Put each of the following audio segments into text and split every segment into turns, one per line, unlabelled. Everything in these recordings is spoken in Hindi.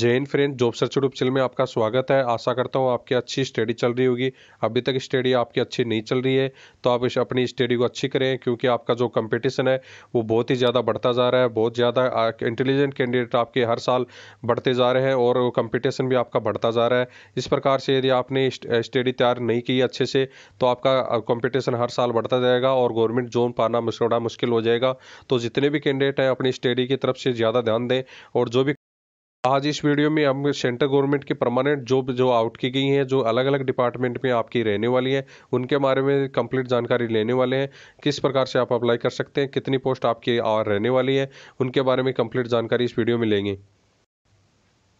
Jain friend job search YouTube channel में आपका स्वागत है आशा करता हूँ आपकी अच्छी स्टडी चल रही होगी अभी तक स्टडी आपकी अच्छी नहीं चल रही है तो आप इस अपनी स्टडी को अच्छी करें क्योंकि आपका जो कंपटीशन है वो बहुत ही ज़्यादा बढ़ता जा रहा है बहुत ज़्यादा इंटेलिजेंट कैंडिडेट आपके हर साल बढ़ते जा रहे हैं और कंपिटिशन भी आपका बढ़ता जा रहा है इस प्रकार से यदि आपने स्टडी तैयार नहीं की अच्छे से तो आपका कॉम्पिटिशन हर साल बढ़ता जाएगा और गवर्नमेंट जोन पाना बड़ा मुश्किल हो जाएगा तो जितने भी कैंडिडेट हैं अपनी स्टडी की तरफ से ज़्यादा ध्यान दें और जो भी आज इस वीडियो में हम सेंट्रल गवर्नमेंट की परमानेंट जॉब जो आउट की गई हैं जो अलग अलग डिपार्टमेंट में आपकी रहने वाली हैं उनके बारे में कंप्लीट जानकारी लेने वाले हैं किस प्रकार से आप अप्लाई कर सकते हैं कितनी पोस्ट आपकी और रहने वाली है उनके बारे में कंप्लीट जानकारी इस वीडियो में लेंगे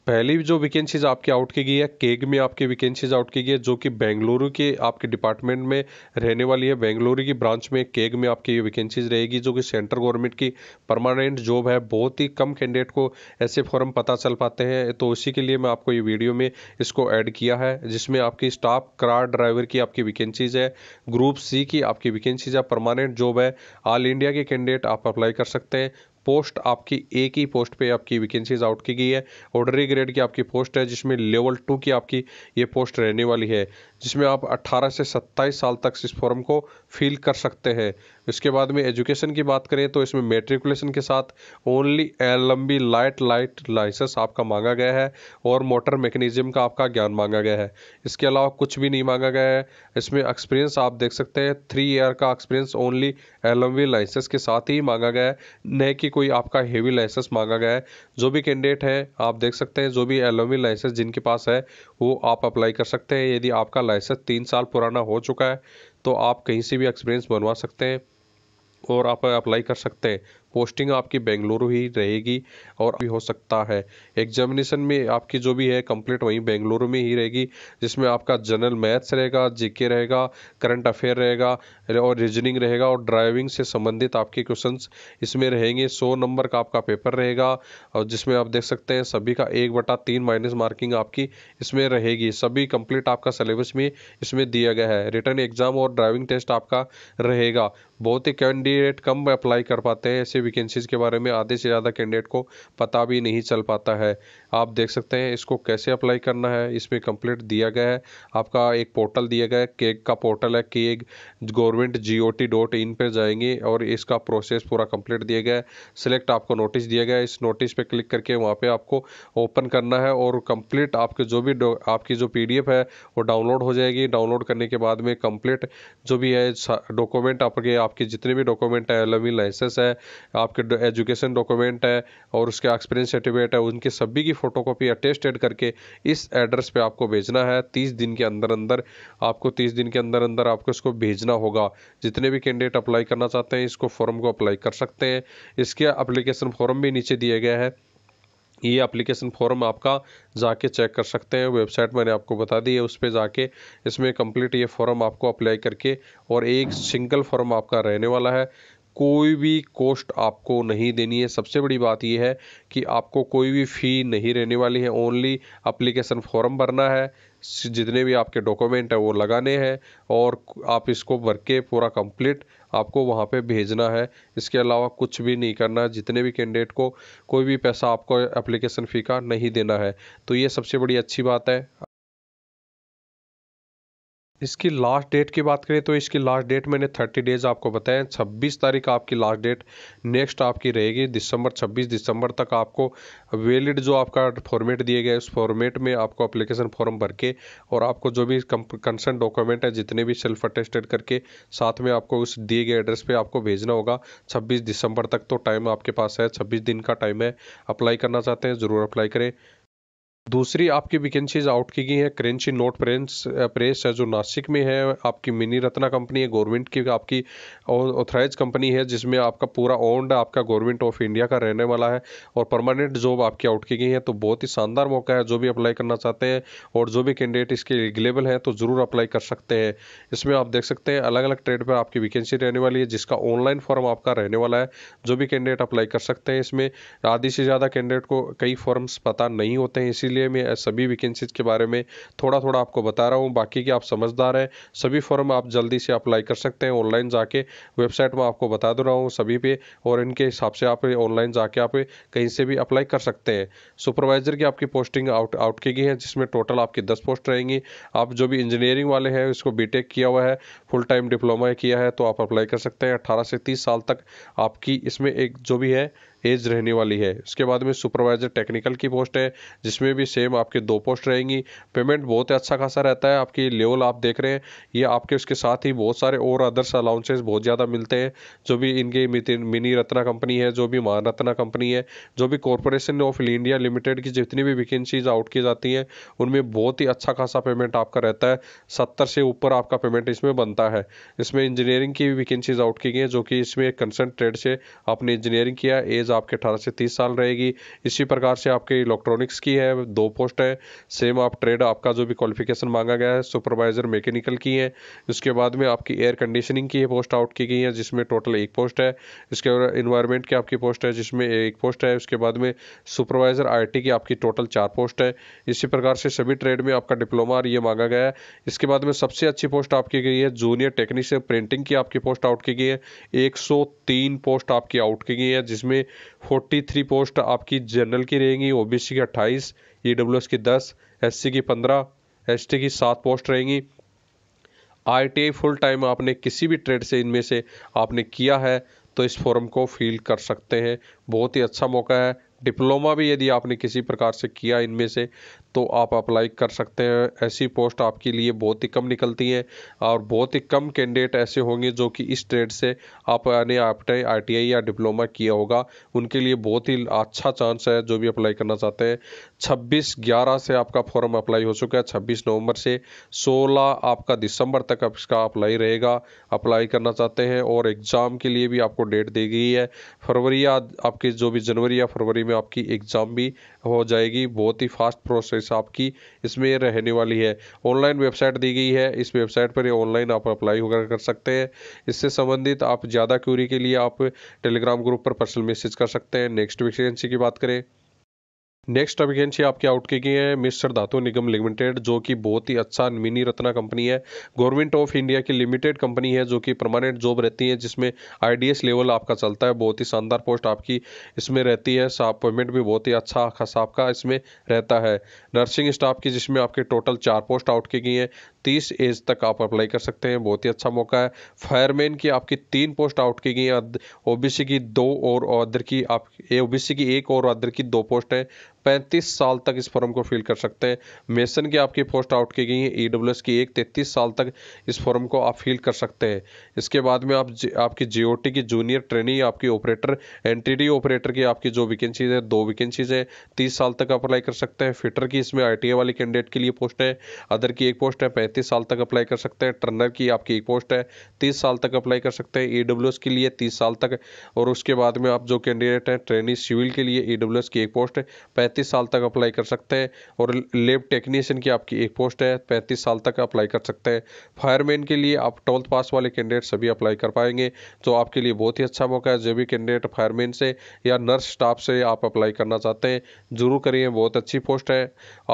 पहली जो वैकेंसीज आपकी आउट की गई है केग में आपकी वैकेंसीज आउट की गई है जो कि बेंगलुरु के आपके डिपार्टमेंट में रहने वाली है बेंगलुरु की ब्रांच में केग में आपकी ये वैकेंसीज रहेगी जो कि सेंट्रल गवर्नमेंट की परमानेंट जॉब है बहुत ही कम कैंडिडेट को ऐसे फॉर्म पता चल पाते हैं तो उसी के लिए मैं आपको ये वीडियो में इसको ऐड किया है जिसमें आपकी स्टाफ कार ड्राइवर की आपकी वैकेंसीज है ग्रुप सी की आपकी वैकेंसीज है परमानेंट जॉब है ऑल इंडिया के कैंडिडेट आप अप्लाई कर सकते हैं पोस्ट आपकी एक ही पोस्ट पे आपकी वैकेंसीज आउट की गई है ऑर्डरी ग्रेड की आपकी पोस्ट है जिसमें लेवल टू की आपकी ये पोस्ट रहने वाली है जिसमें आप 18 से 27 साल तक इस फॉर्म को फिल कर सकते हैं इसके बाद में एजुकेशन की बात करें तो इसमें मेट्रिकुलेशन के साथ only L light light licence आपका मांगा गया है और मोटर मेकनिज़म का आपका ज्ञान मांगा गया है इसके अलावा कुछ भी नहीं मांगा गया है इसमें एक्सपीरियंस आप देख सकते हैं थ्री ईयर का एक्सपीरियंस ओनली एल लाइसेंस के साथ ही मांगा गया है न कि कोई आपका हेवी लाइसेंस मांगा गया है जो भी कैंडिडेट है आप देख सकते हैं जो भी एल लाइसेंस जिनके पास है वो आप अप्लाई कर सकते हैं यदि आपका लाइसेंस तीन साल पुराना हो चुका है तो आप कहीं से भी एक्सपीरियंस बनवा सकते हैं और आप अप्लाई कर सकते हैं पोस्टिंग आपकी बेंगलुरु ही रहेगी और भी हो सकता है एग्जामिनेशन में आपकी जो भी है कंप्लीट वहीं बेंगलुरु में ही रहेगी जिसमें आपका जनरल मैथ्स रहेगा जीके रहेगा करंट अफेयर रहेगा और रीजनिंग रहेगा और ड्राइविंग से संबंधित आपके क्वेश्चन इसमें रहेंगे सौ नंबर का आपका पेपर रहेगा और जिसमें आप देख सकते हैं सभी का एक बटा तीन माइनस मार्किंग आपकी इसमें रहेगी सभी कंप्लीट आपका सिलेबस में इसमें दिया गया है रिटर्न एग्जाम और ड्राइविंग टेस्ट आपका रहेगा बहुत ही कैंडिडेट कम अप्लाई कर पाते हैं ऐसे वैकेंसीज़ के बारे में आधे से ज़्यादा कैंडिडेट को पता भी नहीं चल पाता है आप देख सकते हैं इसको कैसे अप्लाई करना है इसमें कंप्लीट दिया गया है आपका एक पोर्टल दिया गया है केक का पोर्टल है केक government G O T dot in पर जाएंगे और इसका प्रोसेस पूरा कंप्लीट दिया गया है सिलेक्ट आपको नोटिस दिया गया है इस नोटिस पर क्लिक करके वहाँ पर आपको ओपन करना है और कंप्लीट आपके जो भी आपकी जो पी है वो डाउनलोड हो जाएगी डाउनलोड करने के बाद में कंप्लीट जो भी है डॉक्यूमेंट आपके आपके जितने भी डॉक्यूमेंट है एल लाइसेंस है आपके एजुकेशन डॉक्यूमेंट है और उसके एक्सपीरियंस सर्टिफिकेट है उनके सभी की फ़ोटोकॉपी अटेस्टेड करके इस एड्रेस पे आपको भेजना है तीस दिन के अंदर अंदर आपको तीस दिन के अंदर अंदर आपको इसको भेजना होगा जितने भी कैंडिडेट अप्लाई करना चाहते हैं इसको फॉर्म को अप्लाई कर सकते हैं इसके अप्लीकेशन फॉर्म भी नीचे दिया गया है ये एप्लीकेशन फॉर्म आपका जाके चेक कर सकते हैं वेबसाइट मैंने आपको बता दी है उस पर जाके इसमें कंप्लीट ये फॉर्म आपको अप्लाई करके और एक सिंगल फॉर्म आपका रहने वाला है कोई भी कॉस्ट आपको नहीं देनी है सबसे बड़ी बात यह है कि आपको कोई भी फ़ी नहीं रहने वाली है ओनली अप्लीकेशन फॉर्म भरना है जितने भी आपके डॉक्यूमेंट हैं वो लगाने हैं और आप इसको भर के पूरा कंप्लीट आपको वहाँ पे भेजना है इसके अलावा कुछ भी नहीं करना है जितने भी कैंडिडेट को कोई भी पैसा आपको एप्लीकेशन फ़ी का नहीं देना है तो ये सबसे बड़ी अच्छी बात है इसकी लास्ट डेट की बात करें तो इसकी लास्ट डेट मैंने थर्टी डेज आपको बताया छब्बीस तारीख आपकी लास्ट डेट नेक्स्ट आपकी रहेगी दिसंबर छब्बीस दिसंबर तक आपको वैलिड जो आपका फॉर्मेट दिए गए उस फॉर्मेट में आपको अप्लीकेशन फॉर्म भर के और आपको जो भी कंसर्न डॉक्यूमेंट है जितने भी सेल्फ अटेस्टेड करके साथ में आपको उस दिए गए एड्रेस पर आपको भेजना होगा छब्बीस दिसंबर तक तो टाइम आपके पास है छब्बीस दिन का टाइम है अप्लाई करना चाहते हैं ज़रूर अप्लाई करें दूसरी आपकी वैकेंसीज आउट की गई है करेंसी नोट प्रेस प्रेस है जो नासिक में है आपकी मिनी रत्ना कंपनी है गवर्नमेंट की आपकी ऑथराइज कंपनी है जिसमें आपका पूरा ओन्ड आपका गवर्नमेंट ऑफ इंडिया का रहने वाला है और परमानेंट जॉब आपकी आउट की गई है तो बहुत ही शानदार मौका है जो भी अप्लाई करना चाहते हैं और जो भी कैंडिडेट इसके एलिजिबल हैं तो ज़रूर अप्लाई कर सकते हैं इसमें आप देख सकते हैं अलग अलग ट्रेड पर आपकी वैकेंसी रहने वाली है जिसका ऑनलाइन फॉर्म आपका रहने वाला है जो भी कैंडिडेट अप्लाई कर सकते हैं इसमें आधी से ज़्यादा कैंडिडेट को कई फॉर्म्स पता नहीं होते हैं इसी इसीलिए मैं सभी वैकेंसीज़ के बारे में थोड़ा थोड़ा आपको बता रहा हूँ बाकी के आप समझदार हैं सभी फॉर्म आप जल्दी से अप्लाई कर सकते हैं ऑनलाइन जाके वेबसाइट में आपको बता दे रहा हूँ सभी पे और इनके हिसाब से आप ऑनलाइन जाके आप कहीं से भी अप्लाई कर सकते हैं सुपरवाइजर की आपकी पोस्टिंग आउट आउट की गई है जिसमें टोटल आपकी दस पोस्ट रहेंगी आप जो भी इंजीनियरिंग वाले हैं इसको बी किया हुआ है फुल टाइम डिप्लोमा किया है तो आप अप्लाई कर सकते हैं अट्ठारह से तीस साल तक आपकी इसमें एक जो भी है एज रहने वाली है उसके बाद में सुपरवाइजर टेक्निकल की पोस्ट है जिसमें भी सेम आपके दो पोस्ट रहेंगी पेमेंट बहुत ही अच्छा खासा रहता है आपकी लेवल आप देख रहे हैं ये आपके उसके साथ ही बहुत सारे और अदर्स अलाउंसेज बहुत ज़्यादा मिलते हैं जो भी इनके मिनी रत्ना कंपनी है जो भी महान रत्ना कंपनी है जो भी कॉरपोरेशन ऑफ इंडिया लिमिटेड की जितनी भी वैकेंसीज आउट की जाती हैं उनमें बहुत ही अच्छा खासा पेमेंट आपका रहता है सत्तर से ऊपर आपका पेमेंट इसमें बनता है इसमें इंजीनियरिंग की भी वैकेंसीज आउट की गई हैं जो कि इसमें कंसर्न ट्रेड से आपने इंजीनियरिंग किया एज एज आपके अठारह से तीस साल रहेगी इसी प्रकार से आपके इलेक्ट्रॉनिक्स की है दो पोस्ट है सेम आप ट्रेड आपका जो भी क्वालिफिकेशन मांगा गया है सुपरवाइजर मैकेनिकल की है उसके बाद में आपकी एयर कंडीशनिंग की पोस्ट आउट की गई है जिसमें टोटल एक पोस्ट है इसके बाद इन्वायरमेंट की आपकी पोस्ट है जिसमें एक पोस्ट है उसके बाद में सुपरवाइजर आई की आपकी टोटल चार पोस्ट है इसी प्रकार से सभी ट्रेड में आपका डिप्लोमा और ये मांगा गया है इसके बाद में सबसे अच्छी पोस्ट आपकी गई है जूनियर टेक्नीशियन प्रिंटिंग की आपकी पोस्ट आउट की गई है 103 पोस्ट आपकी आउट की गई है जिसमें फोर्टी थ्री पोस्ट आपकी जनरल की रहेंगी ओबीसी की अट्ठाईस ई e की दस सी की पंद्रह टी की सात पोस्ट रहेंगी आई फुल टाइम आपने किसी भी ट्रेड से इनमें से आपने किया है तो इस फॉर्म को फिल कर सकते हैं बहुत ही अच्छा मौका है डिप्लोमा भी यदि आपने किसी प्रकार से किया इनमें से तो आप अप्लाई कर सकते हैं ऐसी पोस्ट आपके लिए बहुत ही कम निकलती है और बहुत ही कम कैंडिडेट ऐसे होंगे जो कि इस ट्रेड से आपने आपने आई या डिप्लोमा किया होगा उनके लिए बहुत ही अच्छा चांस है जो भी अप्लाई करना चाहते हैं छब्बीस ग्यारह से आपका फॉर्म अप्लाई हो चुका है छब्बीस नवंबर से सोलह आपका दिसंबर तक इसका अप्लाई रहेगा अप्लाई करना चाहते हैं और एग्ज़ाम के लिए भी आपको डेट दी गई है फरवरी या आपके जो भी जनवरी या फरवरी में आपकी एग्ज़ाम भी हो जाएगी बहुत ही फास्ट प्रोसेस आपकी इसमें रहने वाली है ऑनलाइन वेबसाइट दी गई है इस वेबसाइट पर ऑनलाइन आप अप्लाई होकर कर सकते हैं इससे संबंधित आप ज़्यादा क्यूरी के लिए आप टेलीग्राम ग्रुप पर पर्सनल मैसेज कर सकते हैं नेक्स्ट वैकेंसी की बात करें नेक्स्ट वैकेंसी आपके आउट की गई है मिस्टर धातु निगम लिमिटेड जो कि बहुत ही अच्छा मिनी रत्ना कंपनी है गवर्नमेंट ऑफ इंडिया की लिमिटेड कंपनी है जो कि परमानेंट जॉब रहती है जिसमें आईडीएस लेवल आपका चलता है बहुत ही शानदार पोस्ट आपकी इसमें रहती है साफ पेमेंट भी बहुत ही अच्छा खासा आपका इसमें रहता है नर्सिंग स्टाफ की जिसमें आपके टोटल चार पोस्ट आउट की गई हैं तीस एज तक आप अप्लाई कर सकते हैं बहुत ही अच्छा मौका है फायरमैन की आपकी तीन पोस्ट आउट की गई हैं ओबीसी की दो और अदर की आप ओबीसी की एक और अदर की दो पोस्ट हैं पैंतीस साल तक इस फॉर्म को फिल कर सकते हैं मेसन की आपकी पोस्ट आउट की गई है ई e की एक तैंतीस साल तक इस फॉर्म को आप फिल कर सकते हैं इसके बाद में आप ज, आपकी जी की जूनियर ट्रेनिंग आपकी ऑपरेटर एन ऑपरेटर की आपकी जो वैकेंसीज है दो वैकेंसीज है तीस साल तक अप्लाई कर सकते हैं फिटर की इसमें आई वाली कैंडिडेट के लिए पोस्ट है अदर की एक पोस्ट है पैंतीस साल तक अप्लाई कर सकते हैं टर्नर की आपकी एक पोस्ट है तीस साल तक अप्लाई कर सकते हैं ई e के लिए तीस साल तक और उसके बाद में आप जो कैंडिडेट हैं ट्रेनिंग सिविल के लिए ई e की एक पोस्ट है पैंतीस साल तक अप्लाई कर सकते हैं और लेब टेक्नीशियन की आपकी एक पोस्ट है पैंतीस साल तक अप्लाई कर सकते हैं फायरमैन के लिए आप ट्वेल्थ पास वाले कैंडिडेट सभी अप्लाई कर पाएंगे तो आपके लिए बहुत ही अच्छा मौका है जो भी कैंडिडेट फायरमैन से या नर्स स्टाफ से आप अप्लाई करना चाहते हैं जरूर करिए बहुत अच्छी पोस्ट है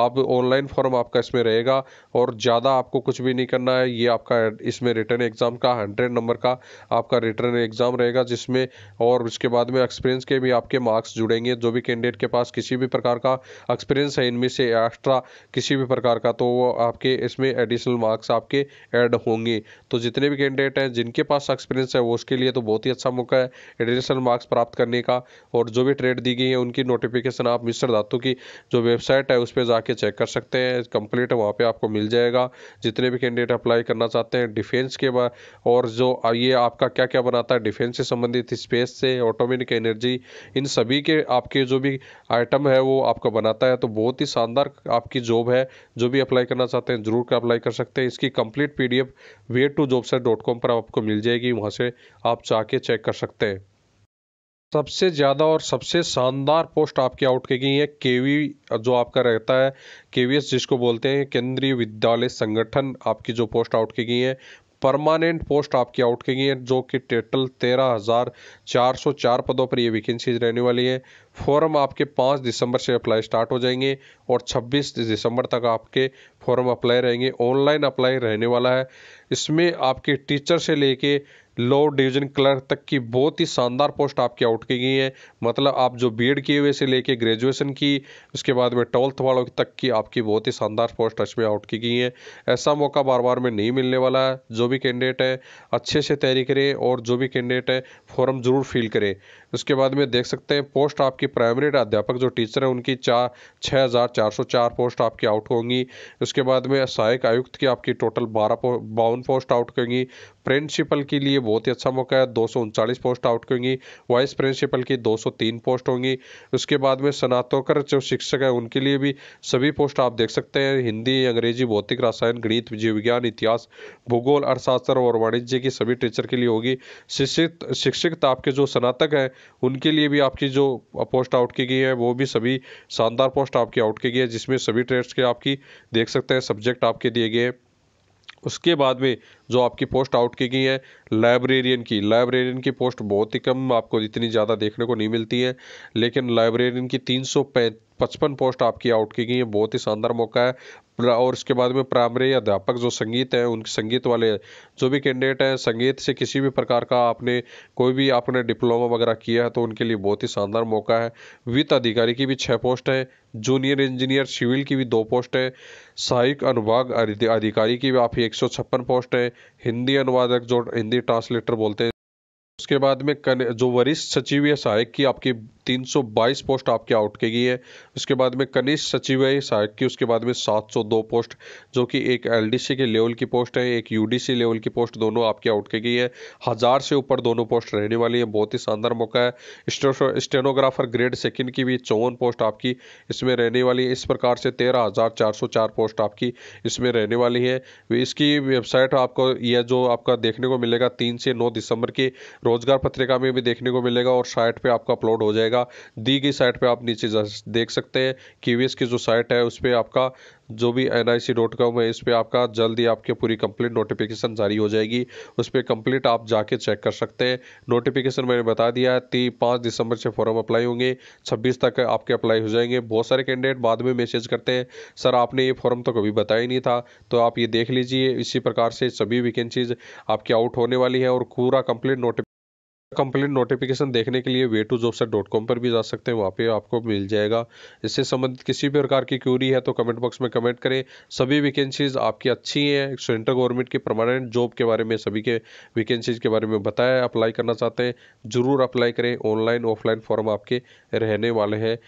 आप ऑनलाइन फॉर्म आपका इसमें रहेगा और ज़्यादा आपको कुछ भी नहीं करना है ये आपका इसमें रिटर्न एग्ज़ाम का हंड्रेड नंबर का आपका रिटर्न एग्ज़ाम रहेगा जिसमें और उसके बाद में एक्सपीरियंस के भी आपके मार्क्स जुड़ेंगे जो भी कैंडिडेट के पास किसी भी प्रकार प्रकार का एक्सपीरियंस है इनमें से एक्स्ट्रा किसी भी प्रकार का तो वो आपके इसमें एडिशनल मार्क्स आपके ऐड होंगे तो जितने भी कैंडिडेट हैं जिनके पास एक्सपीरियंस है वो उसके लिए तो बहुत ही अच्छा मौका है एडिशनल मार्क्स प्राप्त करने का और जो भी ट्रेड दी गई है उनकी नोटिफिकेशन आप मिस्टर धातु की जो वेबसाइट है उस पर जाके चेक कर सकते हैं कंप्लीट वहाँ पर आपको मिल जाएगा जितने भी कैंडिडेट अप्लाई करना चाहते हैं डिफेंस के और जो ये आपका क्या क्या बनाता है डिफेंस से संबंधित स्पेस से ऑटोमेटिक एनर्जी इन सभी के आपके जो भी आइटम है वो आपका बनाता है तो बहुत ही शानदार आपकी जॉब है जो भी अप्लाई करना चाहते हैं जरूर अप्लाई कर सकते हैं इसकी कंप्लीट पी डी एफ पर आपको मिल जाएगी वहाँ से आप जाके चेक कर सकते हैं सबसे ज़्यादा और सबसे शानदार पोस्ट आपके आउट की गई है केवी जो आपका रहता है केवीएस जिसको बोलते हैं केंद्रीय विद्यालय संगठन आपकी जो पोस्ट आउट की गई है परमानेंट पोस्ट आपकी आउट की गई है जो कि टोटल तेरह हज़ार चार सौ चार पदों पर ये वैकेंसीज रहने वाली हैं फॉर्म आपके पाँच दिसंबर से अप्लाई स्टार्ट हो जाएंगे और छब्बीस दिसंबर तक आपके फॉर्म अप्लाई रहेंगे ऑनलाइन अप्लाई रहने वाला है इसमें आपके टीचर से लेके लोअर डिवीजन क्लर्क तक की बहुत ही शानदार पोस्ट आपकी आउट की गई है मतलब आप जो बी किए हुए से लेके ग्रेजुएशन की उसके बाद में ट्वेल्थ वालों तक की आपकी बहुत ही शानदार पोस्ट इसमें आउट की गई है ऐसा मौका बार बार में नहीं मिलने वाला है जो भी कैंडिडेट है अच्छे से तैयारी करें और जो भी कैंडिडेट है फॉर्म ज़रूर फिल करें उसके बाद में देख सकते हैं पोस्ट आपकी प्राइमरी अध्यापक जो टीचर हैं उनकी चार छः हज़ार चार सौ चार पोस्ट आपकी आउट होंगी उसके बाद में सहायक आयुक्त की आपकी टोटल बारह बावन पोस्ट आउट होंगी प्रिंसिपल के लिए बहुत ही अच्छा मौका है दो पोस्ट आउट होंगी वाइस प्रिंसिपल की 203 पोस्ट होंगी उसके बाद में स्नातोकर जो शिक्षक है उनके लिए भी सभी पोस्ट आप देख सकते हैं हिंदी अंग्रेजी भौतिक रसायन गणित जीव विज्ञान इतिहास भूगोल अर्थशास्त्र और वाणिज्य की सभी टीचर के लिए होगी शिक्षित शिक्षित आपके जो स्नातक हैं उनके लिए भी आपकी जो पोस्ट आउट की गई है वो भी सभी शानदार पोस्ट आपकी आउट की गई है जिसमें सभी ट्रेड्स के आपकी देख सकते हैं सब्जेक्ट आपके दिए गए हैं उसके बाद में जो आपकी पोस्ट आउट की गई है लाइब्रेरियन की लाइब्रेरियन की पोस्ट बहुत ही कम आपको इतनी ज़्यादा देखने को नहीं मिलती है लेकिन लाइब्रेरियन की तीन सौ पचपन पोस्ट आपकी आउट की गई है बहुत ही शानदार मौका है और उसके बाद में प्राइमरी अध्यापक जो संगीत हैं उन संगीत वाले जो भी कैंडिडेट हैं संगीत से किसी भी प्रकार का आपने कोई भी आपने डिप्लोमा वगैरह किया है तो उनके लिए बहुत ही शानदार मौका है वित्त अधिकारी की भी छः पोस्ट हैं जूनियर इंजीनियर सिविल की भी दो पोस्ट हैं सहायक अनुभाग अधिकारी की भी आप एक पोस्ट हैं हिंदी अनुवादक जो हिंदी ट्रांसलेटर बोलते हैं उसके बाद में जो वरिष्ठ सचिव या सहायक की आपकी 322 पोस्ट आपके आउट की गई है उसके बाद में कनिष्ठ सचिव या सहायक की उसके बाद में 702 पोस्ट जो कि एक एलडीसी के लेवल की पोस्ट है एक यूडीसी लेवल की पोस्ट दोनों आपके आउट की गई है हज़ार से ऊपर दोनों पोस्ट रहने वाली है बहुत ही शानदार मौका है स्टेनोग्राफर ग्रेड सेकेंड की भी चौवन पोस्ट आपकी इसमें रहने वाली है इस प्रकार से तेरह पोस्ट आपकी इसमें रहने वाली है इसकी वेबसाइट आपको यह जो आपका देखने को मिलेगा तीन से नौ दिसंबर की रोजगार पत्रिका में भी देखने को मिलेगा और साइट पे आपका अपलोड हो जाएगा दी गई साइट पे आप नीचे देख सकते हैं कीवीएस e की जो साइट है उस पर आपका जो भी N I C dot com है इस पर आपका जल्द ही आपके पूरी कंप्लीट नोटिफिकेशन जारी हो जाएगी उस पर कंप्लीट आप जाके चेक कर सकते हैं नोटिफिकेशन मैंने बता दिया है ती पाँच दिसंबर से फॉर्म अप्लाई होंगे छब्बीस तक आपके अप्लाई हो जाएंगे बहुत सारे कैंडिडेट बाद में मैसेज करते हैं सर आपने ये फॉर्म तो कभी बताया ही नहीं था तो आप ये देख लीजिए इसी प्रकार से सभी वैकेंसीज आपकी आउट होने वाली है और पूरा कंप्लीट नोटिफिक कंप्लीट नोटिफिकेशन देखने के लिए way to job set dot com पर भी जा सकते हैं वहाँ पे आपको मिल जाएगा इससे संबंधित किसी भी प्रकार की क्यूरी है तो कमेंट बॉक्स में कमेंट करें सभी वैकेंसीज आपकी अच्छी हैं सेंट्रल गवर्नमेंट की परमानेंट जॉब के बारे में सभी के वैकेंसीज के बारे में बताया अप्लाई करना चाहते हैं ज़रूर अप्लाई करें ऑनलाइन ऑफलाइन फॉर्म आपके रहने वाले हैं